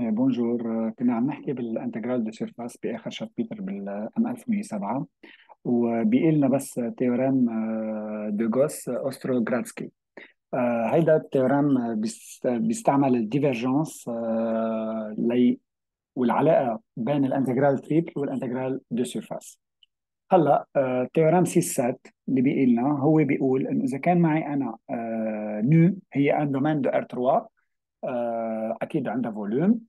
آه، بونجور آه، كنا عم نحكي بالانتجرال دو سيرفاس باخر شابتر بال 1007 وبيقول لنا بس تيورام آه، دو اوسترو اوستروغرادسكي هيدا التيورام بيستعمل الديفيرجونس والعلاقه بين الانتجرال تريبل والانتجرال دو سيرفاس هلا تيورام سي سات اللي بيقول لنا هو بيقول انه اذا كان معي انا نو هي ان دومين دو ار 3 اكيد عندها فوليوم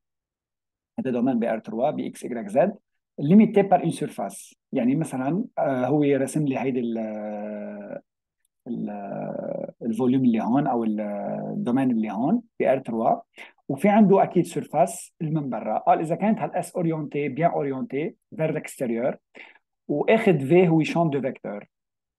هذا دومين بي ار 3 بي اكس ايكغيك زد ليميتي بار اون سيرفاس يعني مثلا آه، هو رسم لي هيدي ال آه، آه، الفوليوم اللي هون او الدومين اللي هون بي ار 3 وفي عنده اكيد سيرفاس من برا قال اذا كانت هالاس اورينتي بيان اورينتي فير لكستيريور واخذ في هو شون دو فيكتور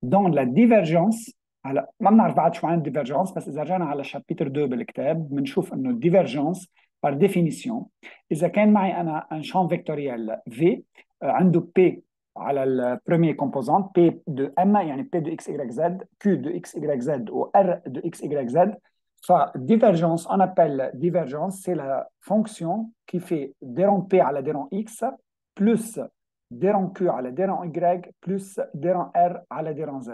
دون لا ديفيرجونس هلا ما بنعرف بعد شو عن الديفيرجونس بس اذا رجعنا على شابتر 2 بالكتاب بنشوف انه الديفيرجونس par définition, إذا كان معي أنا un champ vectoriel V euh, عنده P على la première composante P de M يعني P de x y z Q de x y z ou R de x y z fa divergence on appelle divergence c'est la fonction qui fait rangs P à la dérang x plus rangs Q à la dérang y plus rangs R à la dérang z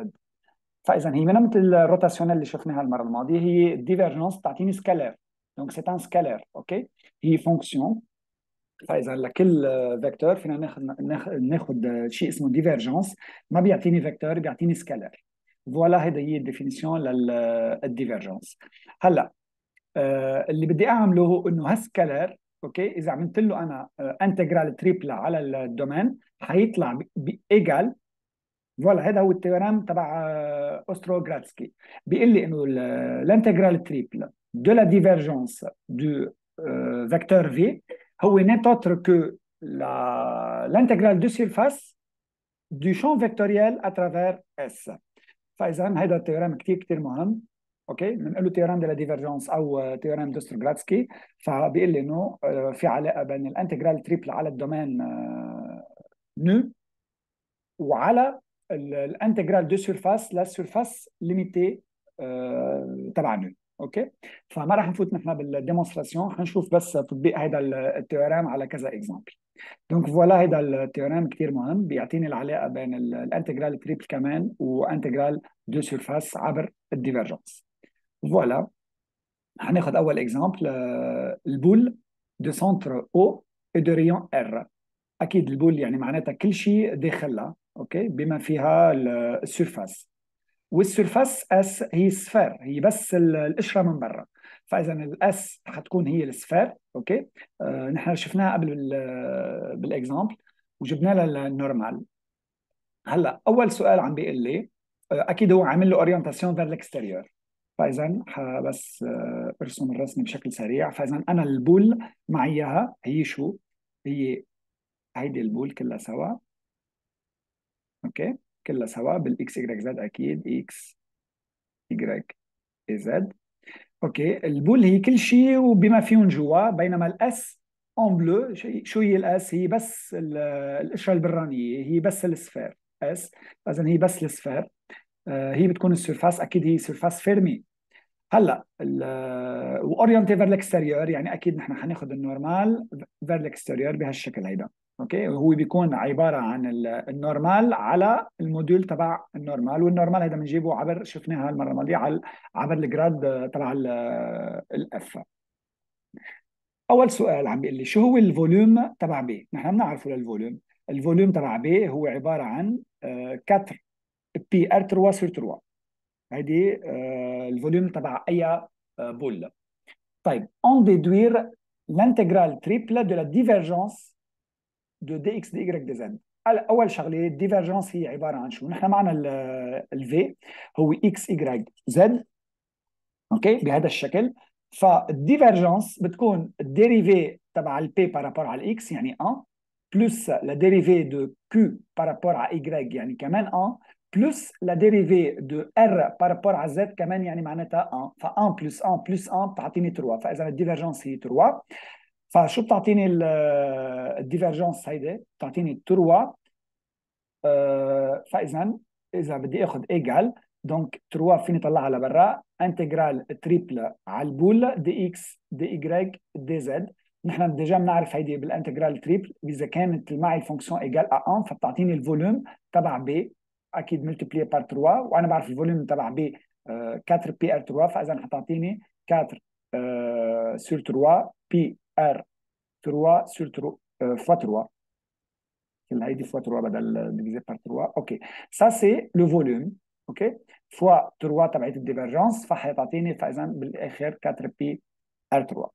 فإذا هي من مثل الروتاسيونال اللي شفناها المرة الماضية هي divergence تعطيني scalaire دونك سي ان سكالير اوكي هي فونكسيون فاذا كل فيكتور فينا ناخذ ناخذ شيء اسمه ديفيرجونس ما بيعطيني فيكتور بيعطيني سكالير فوالا هيدا هي الديفينيسيون للديفيرجونس هلا اللي بدي اعمله هو انه هالسكالير اوكي اذا عملت له انا انتجرال تريبلا على الدومين حيطلع بايجال فوالا هذا هو التيرام تبع اوستروغرادسكي بيقول لي انه الانتجرال تريبلا de la divergence du euh, vecteur V n'est autre que l'intégrale de surface du champ vectoriel à travers S. Faisan, c'est un théorème qui est très important. OK, le théorème de la divergence ou le euh, théorème d'Ostrogradsky, ça dit que l'intégrale euh, triple علاقه le domaine nu et الدومين l'intégrale de surface surface la surface limitée ليميتي تبع اوكي فما راح نفوت نحن بالديمونستراسيون حنشوف بس تطبيق هذا التيورام على كذا اكزامبل دونك فوالا هذا التيورام كثير مهم بيعطيني العلاقه بين الانتجرال تريبل كمان وانتجرال دو سيرفاس عبر الديفرجنس فوالا حناخذ اول اكزامبل آه، البول دو سنتر او دو ريون ار اكيد البول يعني معناتها كل شيء داخلها اوكي بما فيها السيرفاس والسيرفاس اس هي سفير هي بس القشره من برا فاذا الاس حتكون هي السفير اوكي آه نحن شفناها قبل بالاكزامبل وجبنا لها النورمال هلا اول سؤال عم بيقول لي آه، اكيد هو عامل له اورينتاسيون فير الاكستيريور فاذا بس آه، ارسم الرسمه بشكل سريع فاذا انا البول معيها هي شو هي هيدي البول كلها سوا اوكي كلها سوا بالاكس يجريك زد اكيد اكس يجريك زد اوكي البول هي كل شيء وبما فيهم جوا بينما الاس اون بلو شو هي الاس هي بس القشره البرانيه هي بس السفير اس اذا هي بس السفير آه، هي بتكون السيرفاس اكيد هي سيرفاس فيرمي هلا واورينتي فير الاكستيريور يعني اكيد نحن حناخذ النورمال فير بهالشكل هيدا اوكي هو بيكون عباره عن النورمال على الموديول تبع النورمال والنورمال هذا بنجيبه عبر شفناها المره الماضيه على عبر الجراد آه، تبع الاف اول سؤال عم بيقول لي شو هو الفوليوم تبع بي نحن بنعرفه للفوليوم الفوليوم تبع بي هو عباره عن 4 بي ار 3 سور 3 هيدي آه، الفوليوم تبع اي آه، بول طيب اون ديدوير l'intégrale triple de la divergence دو دي اكس دي ايجريك دي زد اول شغله الديفرجنس هي عباره عن شو نحن معنا الفي هو اكس ايجريك زد اوكي بهذا الشكل فالديفرجنس بتكون الديريفي تبع البي بارابور على الاكس يعني 1 بلس لا ديريفي دو كيو بارابور على y يعني كمان 1 بلس لا ديريفي دو ار بارابور على زد كمان يعني معناتها 1 ف 1 بلس 1 بلس 1 بتعطيني 3 فاذا الديفرجنس هي 3 فشو بتعطيني الديفرجنس هيدي بتعطيني تروا آه، فاذا اذا بدي اخذ ايجال دونك تروا فيني طلعها لبرا انتجرال تريبل على البول دي اكس دي ايجريك دي زد نحن ديجا بنعرف هيدي بالانتجرال تريبل اذا كانت معي الفونكسيون ايجال ا 1 فبتعطيني الفوليوم تبع بي اكيد ملتيبلي بار 3 وانا بعرف الفوليوم تبع بي 4 بي ار 3 فاذا حتعطيني 4 سور 3 بي ار 3 سور 3 فوا 3. Il a dit fois 3 euh, divisé par 3. OK. Ça, c'est le volume. OK. Fois 3 تبعية الديفرجنس فحيعطيني فاذا بالاخر 4 بي ار 3.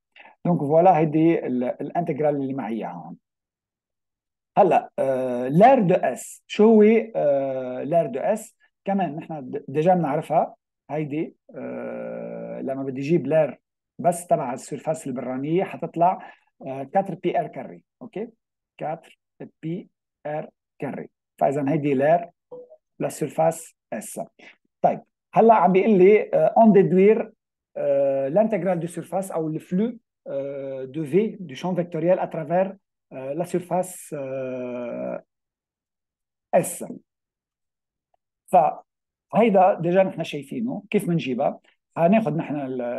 دونك فوالا هيدي الانتجرال اللي معي هون. هلا لار دو اس شو هو لار دو اس؟ كمان نحن ديجا بنعرفها هيدي لما بدي اجيب لار بس تبع السيرفاس البرانيه حتطلع 4 آه، بي ار كاري اوكي 4 بي ار كاري فاذا هيدي لير للسيرفاس اس طيب هلا عم بيقول لي اون آه، ديدوير آه، l'intégrale دو سرفاس او الفلو دو في دو شون فيكتوريال اترافير لا سرفاس اس فهيدا ديجا نحن شايفينه كيف بنجيبها on va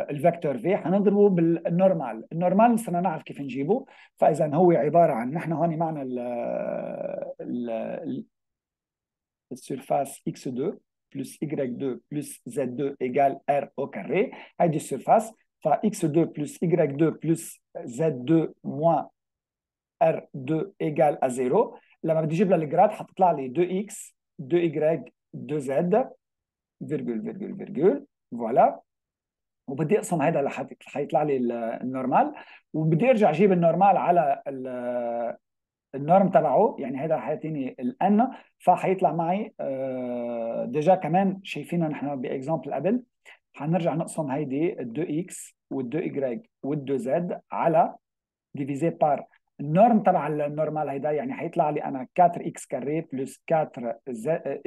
le vecteur V, on va le normal. le normal, on va savoir comment le on a la surface x2 plus y2 plus z2 égale r au carré. C'est la surface. x2 plus y2 plus z2 moins r2 égale à 0. Quand je vais trouver le grade, je 2x 2y 2z virgule virgule virgule فوالا وبدي اقسم هذا لحتى حيطلع لي النورمال وبدي ارجع اجيب النورمال على النورم تبعه يعني هذا حيعطيني الان فحيطلع معي آه، ديجا كمان شايفينها نحن باكزامبل قبل حنرجع نقسم هيدي ال 2 اكس وال 2 يغريك وال 2 زد على ديفيزي بار النورم تبع النورمال هيدا يعني حيطلع لي انا 4 اكس كاري بلس 4 زد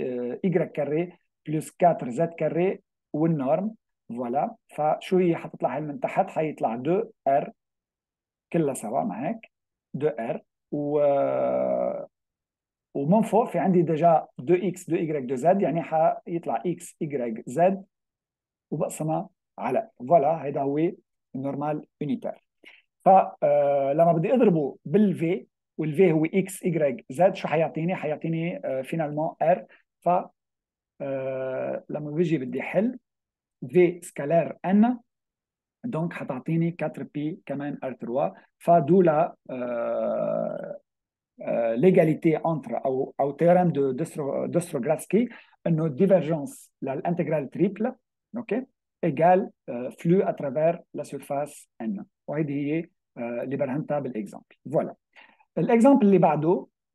يغريك كاري بلس 4 زد كاري والنورم فوالا فشو هي حتطلع هي من تحت حيطلع 2 r كلها سوا معك 2 r و ومن فوق في عندي ديجا 2 x 2 y 2 زد يعني حيطلع X y زد وبقسمها على فوالا هيدا هو النورمال يونيتير فلما آه، بدي اضربه بالفي والفي هو اكس y زد شو حيعطيني؟ حيعطيني آه، فينالمون ار la mouvie G va être déchirée, V scalaire N, donc ça va me donner 4P R3, donc l'égalité entre ou le théorème de Dostoevsky est divergence l'intégrale triple égale flux à travers la surface N. Et c'est ce que j'ai appris par Voilà. L'exemple qui est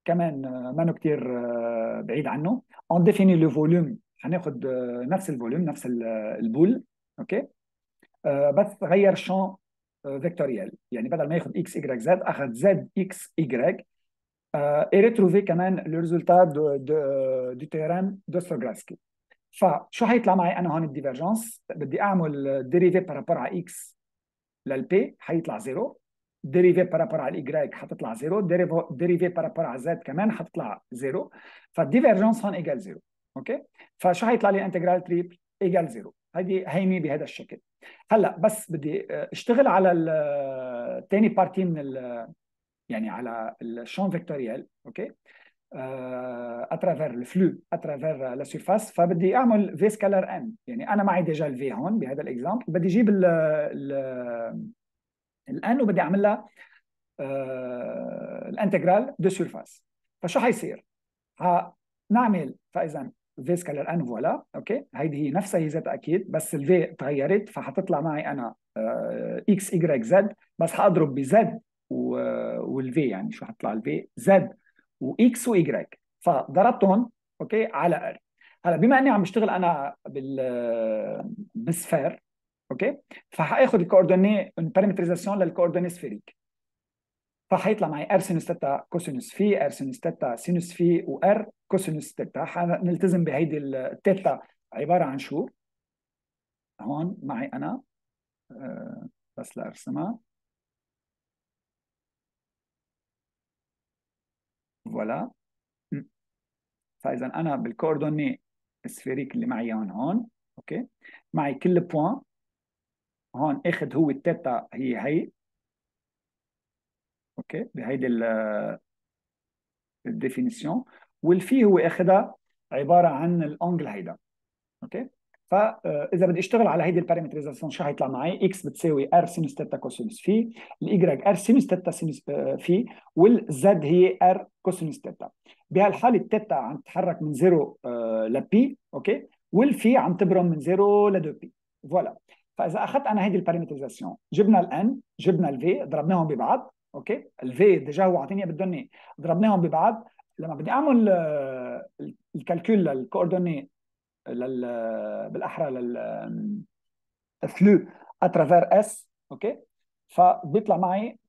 كمان آه، مانو كتير آه، بعيد عنه اون ديفيني لو فوليوم هناخد آه، نفس الفوليوم نفس البول اوكي بس غير شان فيكتوريال يعني بدل ما ياخد اكس y زد اخذ زد اكس y et retrouver كمان لو ريزولتا دو دو تيران دو ستروغرافسكي فشو حيطلع معي انا هون الديفرجنس بدي اعمل ديريفي بارابور على اكس للبي حيطلع زيرو ديريفي بارابور على الايغريك حتطلع زيرو ديريفي بارابور على زد كمان حتطلع زيرو فالديفيرجنس هون ايجال زيرو اوكي فشو حيطلع لي انتجرال تريب ايجال زيرو هيدي هينه بهذا الشكل هلا بس بدي آه، اشتغل على الثاني آه، بارتي من ال آه، يعني على الشون فيكتوريال اوكي اترافير الفلو اترافير لا سيرفاس فبدي اعمل في سكالر ان يعني انا معي ديجا الفي هون بهذا الاكزامبل بدي اجيب ال الان وبدي اعمل لها آه، الانتجرال دو سيرفاس فشو حيصير؟ نعمل فاذا في سكالر ان فوالا اوكي هيدي هي نفسها هي ذاتها اكيد بس الفي تغيرت فحتطلع معي انا اكس ايجريك زد بس حاضرب بزد والفي يعني شو حتطلع الفي زد واكس وايجريك فضربتهم اوكي على ار هلا بما اني عم بشتغل انا بال آه، بالسفير اوكي فهاخد الكوردوني بارامتريزاسيون للكوردوني سفيريك فحيطلع معي ار سينوس تيتا كوسينوس في ار سينوس تيتا سينوس في وار كوسينوس تيتا حنلتزم بهيدي التيتا عباره عن شو هون معي انا آه، بس لارسمها فوالا فاذا انا بالكوردوني السفيريك اللي معي هون هون اوكي معي كل بوان هون اخذ هو التيتا هي هي اوكي بهيدي الديفينيسيون والفي هو اخذها عباره عن الانجل هيدا اوكي فاذا آه، بدي اشتغل على هيدي البارامتريزاسيون شو حيطلع معي اكس بتساوي ار سينوس تيتا كوسينوس في الايجريك ار سينوس تيتا سينوس في والزد هي ار كوسينوس تيتا بهالحاله التيتا عم تتحرك من 0 آه، لبي اوكي والفي عم تبرم من 0 ل 2 بي فوالا فاذا اخذت انا هيدي البارامترزاسيون جبنا الان جبنا الفي ضربناهم ببعض اوكي الفي ديجا هو اعطيني اياه اياه ضربناهم ببعض لما بدي اعمل آه، الكالكول للكوردوني لل آه، بالاحرى لل فلو اترافير اس اوكي فبيطلع معي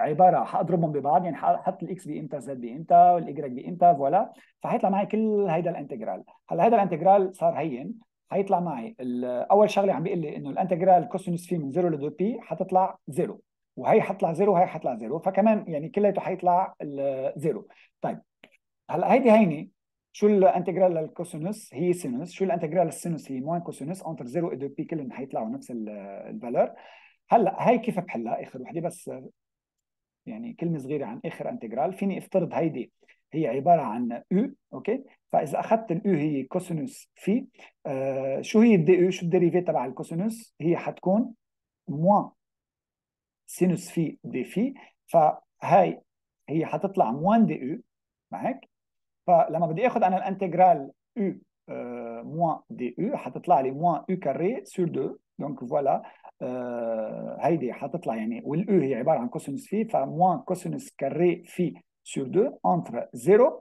عباره حاضربهم ببعض يعني حط الاكس بامتى زد بامتى بي بامتى فوالا فحيطلع معي كل هيدا الانتجرال هلا هيدا الانتجرال صار هين حيطلع معي اول شغله عم بيقول لي انه الانتجرال كوسينوس في من 0 ل 2 بي حتطلع 0 وهي حتطلع 0 وهي حتطلع 0 فكمان يعني كلياته حيطلع 0 طيب هلا هيدي هيني شو الانتجرال للكوسينوس هي سينوس شو الانتجرال للسينوس هي موان كوسينوس انتر 0 و 2 بي كلهم حيطلعوا نفس الفالور هلا هي كيف بحلها اخر وحده بس يعني كلمه صغيره عن اخر انتجرال فيني افترض هيدي هي عباره عن U اوكي فاذا اخذت الاو هي كوسينوس في آه شو هي الدي او شو الديريفي تبع الكوسينوس هي حتكون موان سينوس في دي في فهي هي حتطلع موان دي او هيك فلما بدي اخذ انا الانتجرال او موان آه، دي او حتطلع لي موان u كاري سور 2 دونك فوالا هيدي حتطلع يعني والاو هي عباره عن كوسينوس في فموان كوسينوس كاري في سور 2 انتر 0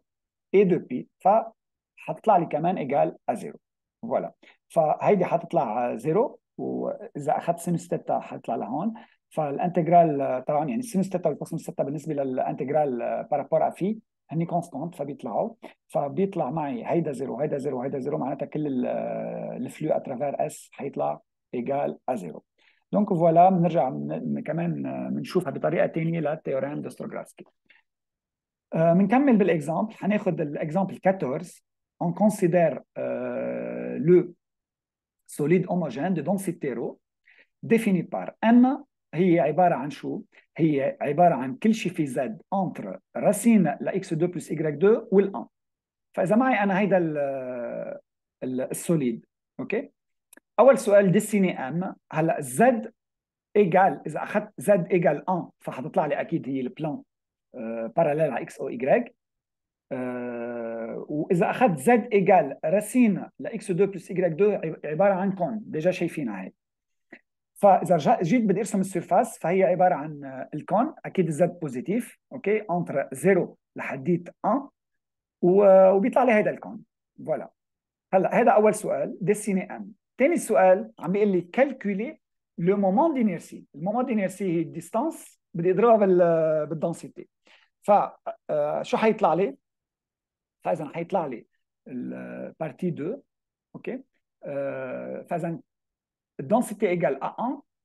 اي 2بي فحتطلع لي كمان ايجال 0 فوالا فهيدي حتطلع 0 واذا اخذت سينوس ثيتا حيطلع لهون فالانتجرال آه، طبعا يعني سين ثيتا والكوسين ثيتا بالنسبه للانتجرال بارابور آه، افي هني كونستانت فبيطلعوا فبيطلع معي هيدا زيرو هيدا زيرو هيدا زيرو معناتها كل الفلو اترافير اس حيطلع ايجال ازيرو دونك فوالا بنرجع من كمان آه، بنشوفها بطريقه ثانيه للثيورام دوستروغرافسكي بنكمل بالاكزامبل حناخذ الاكزامبل 14 اون considère لو سوليد هوموجين دو دونسيتي رو ديفيني بار اما هي عبارة عن شو؟ هي عبارة عن كل شيء في زد انتر راسين ل x2 بلس y2 وال 1 فإذا معي أنا هيدا السوليد أوكي؟ أول سؤال ديسيني ام هلا زد ايجال إذا أخذت زد ايجال 1 فحتطلع لي أكيد هي البلان باراليل على اكس او ايغريك واذا اخذت زد ايجال راسين لاكس 2 بلس ايغريك 2 عباره عن كون ديجا شايفينها هي فاذا جيت بدي ارسم السيرفاس فهي عباره عن آه، الكون اكيد الزد بوزيتيف اوكي انتر 0 لحديت 1 وبيطلع لي هذا الكون فوالا هلا هذا اول سؤال ديسيني ان ثاني سؤال عم بيقول لي كالكولي لو مومون دينيرسي المومون دينيرسي هي الديستانس بدي اضربها بالدنسيتي فشو آه، حيطلع لي؟ فاذا حيطلع لي البارتي آه، 2 اوكي فاذا الدنسيتي ايجال 1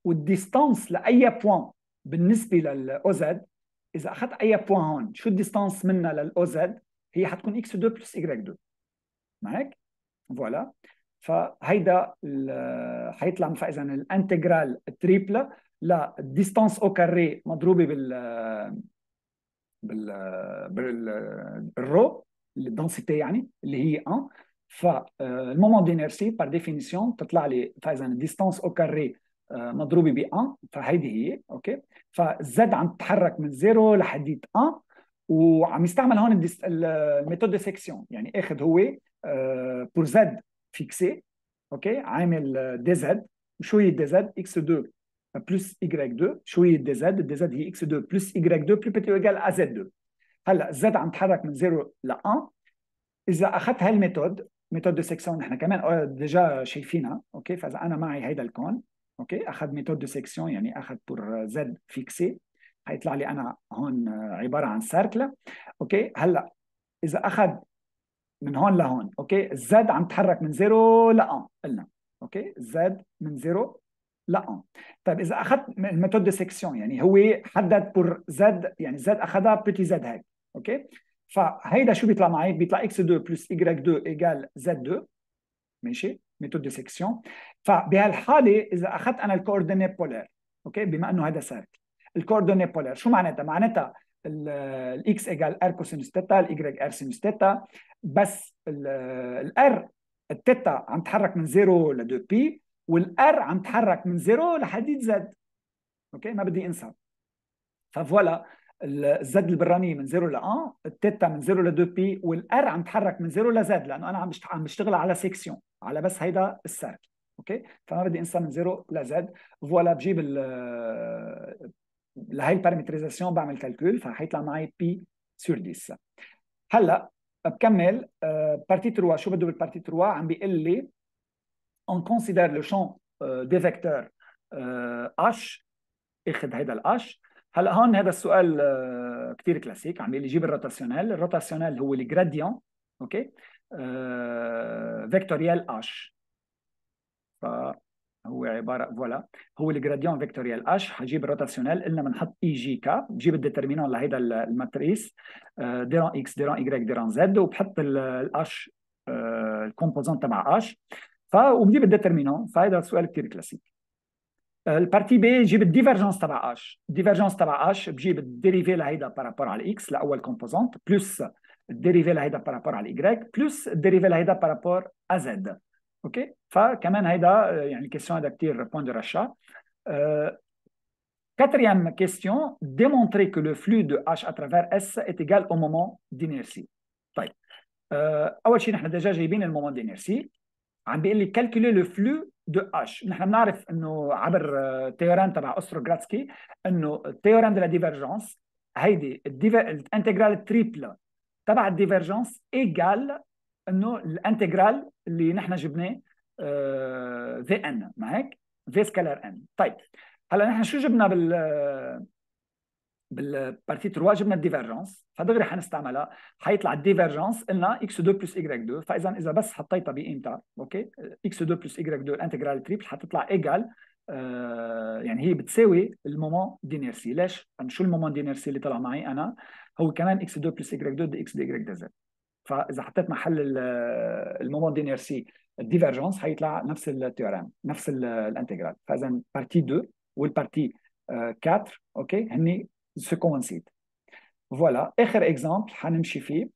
والديستانس لاي بوان بالنسبه للاو زد اذا اخذت اي بوان هون شو الديستانس منها للاو زد هي حتكون اكس 2 بلس y 2 ما هيك؟ فوالا فهيدا آه، حيطلع فاذا الانتجرال تريبل للديستانس او كاري مضروبه بال بال بالرو الدنسيتي يعني اللي هي 1 المومون دينيرسي بار ديفينيسيون تطلع لي فاذا ديستانس او كاري مضروبه ب 1 فهيدي هي اوكي فالزد عم تتحرك من زيرو لحديت 1 وعم يستعمل هون الميثود دي سيكسيون يعني اخذ هو بور زد فيكسي اوكي عامل دي زد وشو هي دي زد اكس 2 بلس y2 شويه دي زد دي زد هي x2 بلس y2 بلو بيتي ايجال زد 2 هلا الزد عم تحرك من 0 ل 1 اذا اخذت هالميثود ميثود دو سيكسيون نحن كمان آه، ديجا شايفينها اوكي فاذا انا معي هيدا الكون اوكي اخذ ميثود دو سيكسيون يعني اخذ بور زد فيكسي حيطلع لي انا هون آه، عباره عن سيركل اوكي هلا اذا اخذ من هون لهون اوكي الزد عم تحرك من 0 ل 1 قلنا اوكي الزد من 0 لا طيب اذا اخذت الميثود دي سيكسيون يعني هو حدد بور زد يعني زد اخذها بتي زد هيك اوكي فهيدا شو بيطلع معي بيطلع اكس 2 بلس y 2 ايجال زد 2 ماشي ميثود دي سيكسيون فبهالحاله اذا اخذت انا الكورديني بولير اوكي بما انه هذا سيركل الكورديني بولير شو معناتها معناتها الاكس ايجال ار كوسينوس تيتا الاي ار سينوس تيتا بس الار التيتا عم تتحرك من 0 ل 2 بي والار عم تحرك من زيرو لحديد زد اوكي ما بدي انسى ففوالا الزد البرانيه من 0 ل 1 التيتا من 0 ل 2 بي والار عم تحرك من 0 لزد لانه انا عم عم بشتغل على سيكسيون على بس هيدا السيركل اوكي فما بدي انسى من 0 لزد فوالا بجيب ال لهي البارامتريزاسيون بعمل كالكول فحيطلع معي بي سور 10 هلا بكمل بارتي آه، 3 شو بده بالبارتي 3 عم بيقول لي on considère le champ euh, des فيكتور اش euh, اخذ هذا H. هلا هون هذا السؤال آه، كثير كلاسيك عم يجيب الروتاسيونال الروتاسيونال هو الجراديان اوكي فيكتوريال آه، H. فهو عباره فوالا هو الجراديان فيكتوريال H، حجيب الروتاسيونال قلنا بنحط اي جي كا، بجيب الديترمينون لهيدا الماتريس ديران اكس ديران يغريك ديران زد وبحط ال H آه، الكومبوزون تبع اش Ou bien déterminant, Ça, c'est le classique. Euh, la partie B, j'ai la divergence de H. La divergence de H, j'ai la dérivée de la haïda par rapport à X, la haïda composante, plus la dérivée de la haïda par rapport à Y, plus la dérivée de la haïda par rapport à Z. Donc, euh, il y a une question à partir point de rachat. Euh, quatrième question démontrer que le flux de H à travers S est égal au moment d'inertie. Nous avons déjà le moment d'inertie. عم بيقول لي كالكولي لو فلو دو اش نحن بنعرف انه عبر تيوران آه, تبع اسرو جراتسكي انه تيوران دو لا ديفيرجونس هيدي الانتجرال التريبل تبع الديفيرجونس ايجال انه الانتجرال اللي نحن جبناه في ان ما هيك في سكالر ان طيب هلا نحن شو جبنا بال آه, بالبارتي 3 جبنا الديفيرجنس فدغري حنستعملها حيطلع الديفيرجنس قلنا اكس 2 بلس y 2 فاذا اذا بس حطيتها بقيمتها اوكي اكس 2 بلس y 2 الانتجرال تريبل حتطلع ايجال آه يعني هي بتساوي المومون دينيرسي ليش؟ يعني شو المومون دينيرسي اللي طلع معي انا؟ هو كمان اكس 2 بلس y 2 دي اكس دي y دي زد فاذا حطيت محل آه، المومون دينيرسي الديفيرجنس حيطلع نفس التيورام نفس الانتجرال فاذا بارتي 2 والبارتي 4 اوكي هني سو كونسيد فوالا اخر اكزامبل حنمشي فيه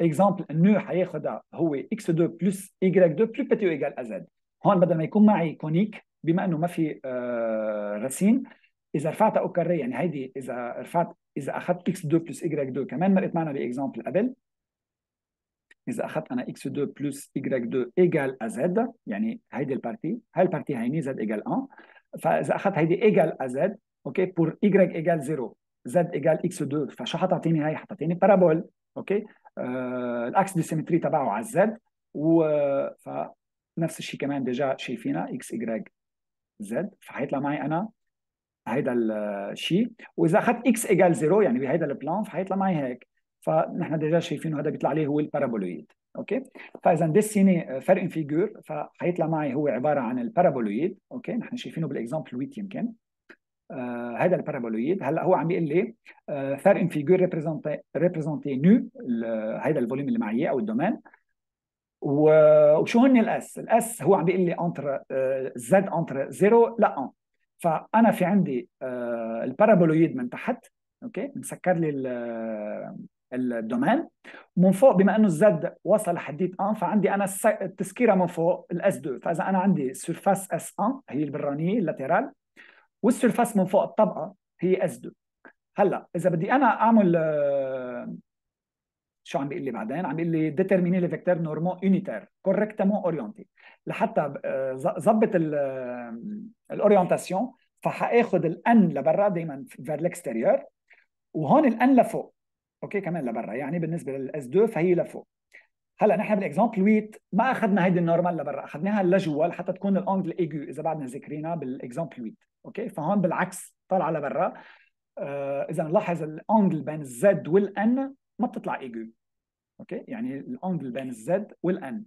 اكزامبل نو حياخذها هو اكس 2 بلس y 2 بلو بيتي ايكال ازد هون بدل ما يكون معي كونيك بما انه ما في رسيم اذا رفعتها او يعني هيدي اذا رفعت اذا اخذت اكس 2 بلس y 2 كمان مرقت معنا باكزامبل قبل اذا اخذت انا x 2 بلس y 2 ايجال زد يعني هيدي البارتي هاي البارتي هيني زد ايجال 1 فاذا اخذت هيدي ايجال زد اوكي بور y ايجال 0 z ايجال x2 فشو حتعطيني هي حتعطيني بارابول اوكي آه الاكس ديسيمتري تبعه على الزد و الشيء كمان ديجا شايفينها x y زد فحيطلع معي انا هيدا الشيء آه، واذا اخذت x ايجال 0 يعني بهيدا البلان فحيطلع معي هيك فنحن ديجا شايفينه هذا بيطلع عليه هو البارابولويد اوكي فاذا ديسيني آه، فرق فيجور فحيطلع معي هو عباره عن البارابولويد اوكي نحن شايفينه بالاكزامبل 8 يمكن آه، هذا البارابولويد هلا هو عم يقول لي فار ان فيجور ريبريزونتي نو هذا الفوليوم اللي معي او الدومين وشو هن الاس؟ الاس هو عم بيقول لي انتر زد انتر 0 لا 1 فانا في عندي آه، البارابولويد من تحت اوكي مسكر لي الدومين من فوق بما انه الزد وصل لحديت 1 فعندي انا التسكيره من فوق الاس 2 فاذا انا عندي سيرفاس اس 1 هي البرانيه اللاترال والسيرفاس من فوق الطبقه هي S2 هلا اذا بدي انا اعمل آه، شو عم بيقول لي بعدين عم بيقول لي ديترميني لي فيكتور نورمو يونيتير كوريكتمون اورينتي لحتى آه، ظبط الاورينتاسيون آه، فحاخذ الان لبرا دائما فير ليكستيريور وهون الان لفوق اوكي كمان لبرا يعني بالنسبه للاس 2 فهي لفوق هلا نحن بالاكزامبل 8 ما اخذنا هيدي النورمال لبرا اخذناها لجوا لحتى تكون الانجل ايجو اذا بعدنا ذاكرينها بالاكزامبل 8 اوكي فهون بالعكس طالعه لبرا آه اذا نلاحظ الانجل بين الزد والان ما بتطلع ايجو اوكي يعني الانجل بين الزد والان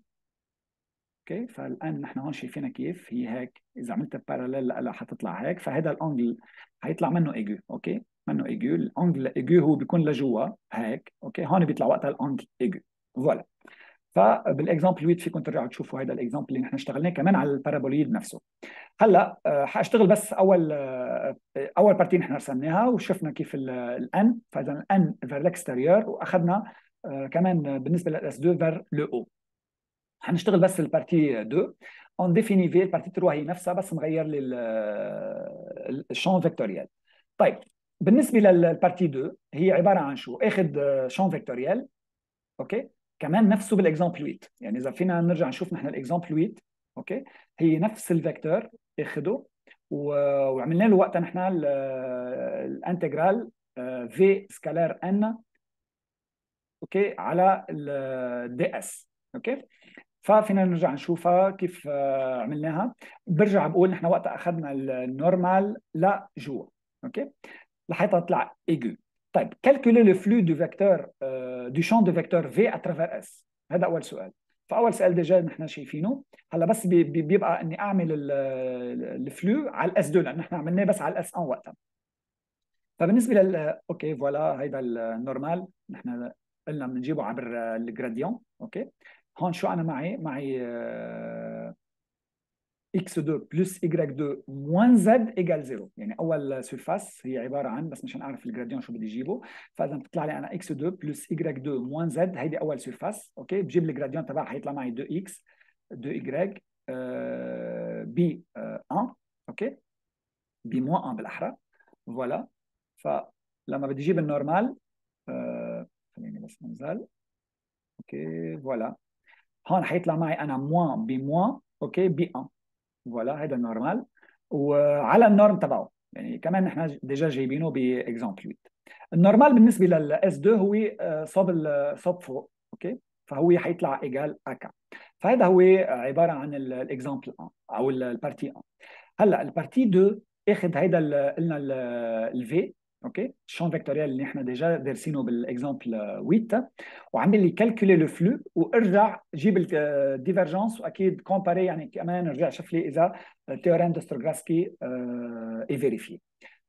اوكي فالان نحن هون شايفينها كيف هي هيك اذا عملتها باراليل لها حتطلع هيك فهذا الانجل حيطلع منه ايجو اوكي منه ايجو الانجل ايجو هو بيكون لجوا هيك اوكي هون بيطلع وقتها الانجل ايجو فوالا فبالاكزامبل 8 فيكم ترجعوا تشوفوا هذا الاكزامبل اللي نحن اشتغلناه كمان على البارابوليد نفسه هلا آه، حاشتغل بس اول آه، اول بارتي نحن رسمناها وشفنا كيف الان فاذا الان فير الاكستيريور واخذنا آه، كمان بالنسبه للاس 2 فير لو او حنشتغل بس البارتي 2 اون ديفيني في البارتي 3 هي نفسها بس مغير لي الشون فيكتوريال طيب بالنسبه للبارتي 2 هي عباره عن شو اخذ شون فيكتوريال اوكي كمان نفسه بالاكزامبل 8 يعني اذا فينا نرجع نشوف نحن الاكزامبل 8 اوكي هي نفس الفيكتور اخده وعملنا له وقتها نحن الانتجرال في سكالار ان اوكي على الدي اس اوكي ففينا نرجع نشوفها كيف آه، عملناها برجع بقول نحن وقتها اخذنا النورمال لجوا اوكي لحتى تطلع ايجو طيب كالكولي لو فلو دو فيكتور دو شون دو فيكتور في اترافير اس هذا اول سؤال فاول سؤال ديجا نحن شايفينه هلا بس بيبقى اني اعمل الفلو على الاس 2 لان نحن عملناه بس على الاس 1 وقتها فبالنسبه لل اوكي فوالا هيدا النورمال نحن قلنا بنجيبه عبر الجراديون اوكي هون شو انا معي معي آه، x2 بلس y2 موان z ايجال 0 يعني اول سيرفاس هي عباره عن بس مشان اعرف الجراديون شو بدي اجيبه فاذا بتطلع لي انا x2 بلس y2 موان z هيدي اول سيرفاس اوكي بجيب الجراديون تبعها حيطلع معي 2x 2y آه 1 آه، اوكي b 1 بالاحرى فوالا فلما بدي اجيب النورمال آه، خليني بس انزل اوكي فوالا هون حيطلع معي انا موان بي موان اوكي بي 1 فوالا هيدا نورمال وعلى النورم تبعه يعني كمان نحن ديجا جايبينه باكزامبل 8 النورمال بالنسبه للاس 2 هو آه، صوب صوب فوق اوكي فهو حيطلع ايجال اكا فهذا هو آه، عباره عن الاكزامبل 1 او البارتي 1 هلا البارتي 2 اخذ هيدا قلنا الفي اوكي الشون فيكتوريال اللي احنا ديجا دارسينه بالاكزامبل 8 وعمل لي كالكولي لو فلو وارجع جيب الديفرجنس آه، واكيد كومباري يعني كمان رجع شاف لي اذا التيوريم دوستروغراسكي اي آه، فيريفي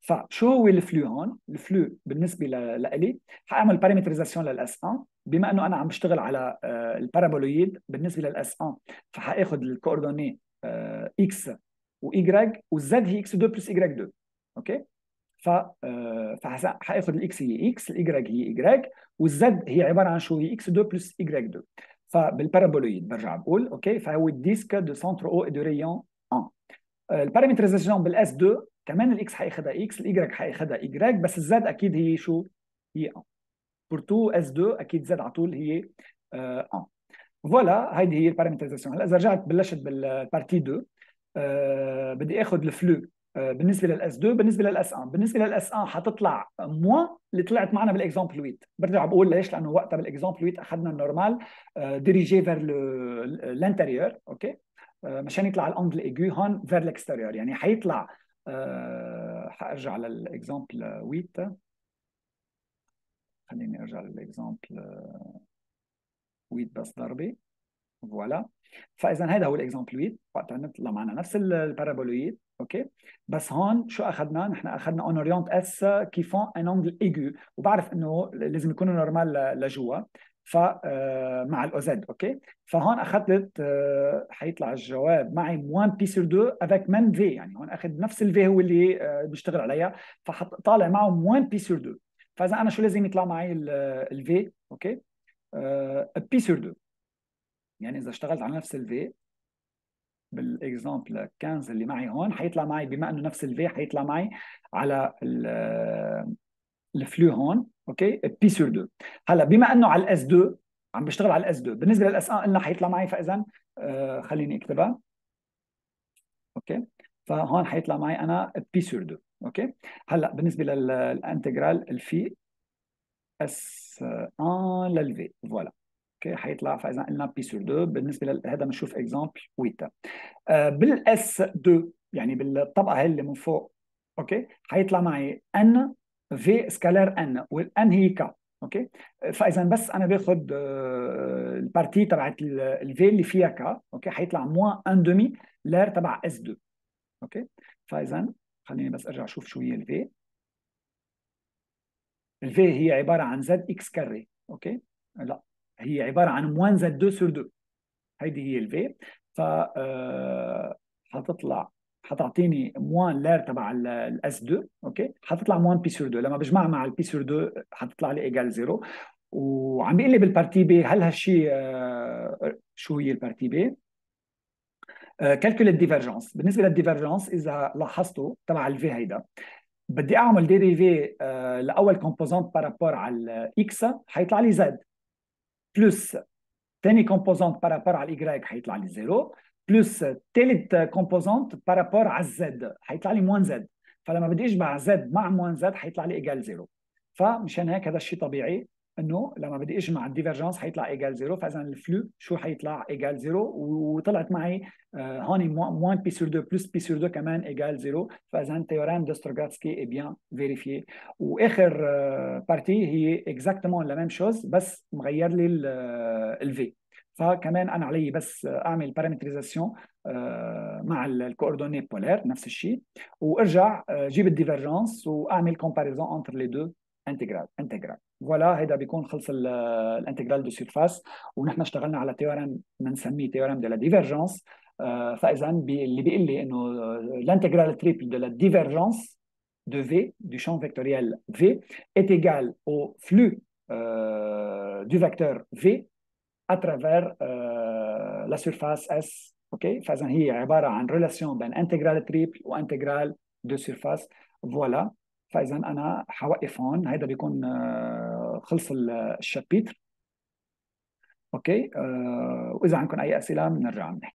فشو هو الفلو هون؟ الفلو بالنسبه لإلي حاعمل بارامترزاسيون للاس 1 بما انه انا عم بشتغل على آه، البارابولويد بالنسبه للاس 1 فحاخذ الكوردوني اكس وايجريك والزد هي اكس 2 بلس ايجريك 2 اوكي ف آه، فهاخد الاكس هي اكس الاجراج هي اجراج والزد هي عباره عن شو هي اكس 2 بلس اجراج 2 فبالبارابولويد برجع بقول اوكي فهو الديسك دو سنتر او دو ريون 1 البارامترزيشن بالاس 2 كمان الاكس هياخدها اكس الاجراج هياخدها اجراج بس الزد اكيد هي شو هي 1 بورتو اس 2 اكيد زد على طول هي 1 آه، فوالا هيدي هي البارامترزيشن هلا اذا رجعت بلشت بالبارتي آه، 2 بدي اخذ الفلو آه، بالنسبه للاس 2 بالنسبه للاس 1 بالنسبه للاس 1 حتطلع موان اللي طلعت معنا بالاكزامبل 8 برجع بقول ليش لانه وقتها بالاكزامبل 8 اخذنا النورمال آه، ديريجي فير لانتيريور اوكي آه، مشان يطلع الانجل ايجو هون فير الاكستيريور يعني حيطلع حارجع للاكزامبل 8 خليني ارجع للاكزامبل 8 بس ضربه فوالا فاذا هذا هو الاكزامبلويد وقت طلع معنا نفس البارابولويد اوكي بس هون شو اخذنا نحن اخذنا اون اورينت اس كيفون ان انجل ايجو وبعرف انه لازم يكونوا نورمال لجوا ف آه، مع الاوزد اوكي فهون اخذت آه، حيطلع الجواب معي 1 بي سور 2 افيك من في يعني هون اخذ نفس الفي هو اللي آه، بشتغل عليها فطالع معه 1 بي سور 2 فاذا انا شو لازم يطلع معي الفي اوكي بي سور 2 يعني اذا اشتغلت على نفس الفي بالاكزامبل 15 اللي معي هون حيطلع معي بما انه نفس الفي حيطلع معي على الفلو هون اوكي بي سور 2 هلا بما انه على الاس 2 عم بشتغل على الاس 2 بالنسبه للاس 1 قلنا حيطلع معي فاذا آه، خليني اكتبها اوكي فهون حيطلع معي انا بي سور 2 اوكي هلا بالنسبه للانتجرال الفي اس 1 للفي فوالا اوكي حيطلع فاذا قلنا بي سور 2 بالنسبه لهذا بنشوف اكزامبل ويتا بالاس 2 يعني بالطبقه هي اللي من فوق اوكي حيطلع معي ان في سكالير ان والان هي كا اوكي فاذا بس انا باخذ آه، البارتي تبعت الفي اللي فيها كا اوكي حيطلع موان ان دومي لير تبع اس 2 اوكي فاذا خليني بس ارجع اشوف شو هي الفي الفي هي عباره عن زد اكس كاري اوكي لا هي عباره عن موان زائد 2 سور 2 هيدي هي الفي ف آه، حتطلع حتعطيني موان لير تبع الاس 2 اوكي حتطلع موان بي سور 2 لما بجمعها مع البي سور 2 حتطلع لي ايجال زيرو وعم بيقول لي بالبارتي بي هل هالشيء آه، شو هي البارتي بي؟ كالكول آه، الديفرجنس بالنسبه للديفرجنس اذا لاحظتوا تبع الفي هيدا بدي اعمل ديريفي لاول كومبوزونت بارابور على الاكس حيطلع لي زد بلس ثاني كومبوزونت بارابور على الإي حيطلع لي زيرو بلس ثالث كومبوزونت بارابور على الزد حيطلع لي موان زد فلما بدي اشبع زد مع موان زد حيطلع لي ايجال زيرو فمشان هيك هذا الشيء طبيعي انه لما بدي اجمع الديفرجنس حيطلع ايجال زيرو فاذا الفلو شو حيطلع ايجال زيرو وطلعت معي آه، هون موان بي سور 2 بلس بي سور 2 كمان ايجال زيرو فاذا تيورام دوستروغاتسكي اي بيان فيريفي واخر بارتي آه، هي اكزاكتومون لا ميم شوز بس مغير لي الفي آه، فكمان انا علي بس اعمل بارامتريزاسيون مع الكوردوني بولير نفس الشيء وارجع جيب الديفرجنس واعمل كومباريزون انتر لي دو intégrale, intégrale, voilà, l'intégrale de surface, nous de la divergence, l'intégrale triple de la divergence de V, du champ vectoriel V, est égale au flux euh, du vecteur V à travers euh, la surface S, surface, voilà, فاذا انا حوقف هون هيدا بيكون آه، خلص الشابيتر اوكي آه، واذا عندكم اي اسئله بنرجع نحكي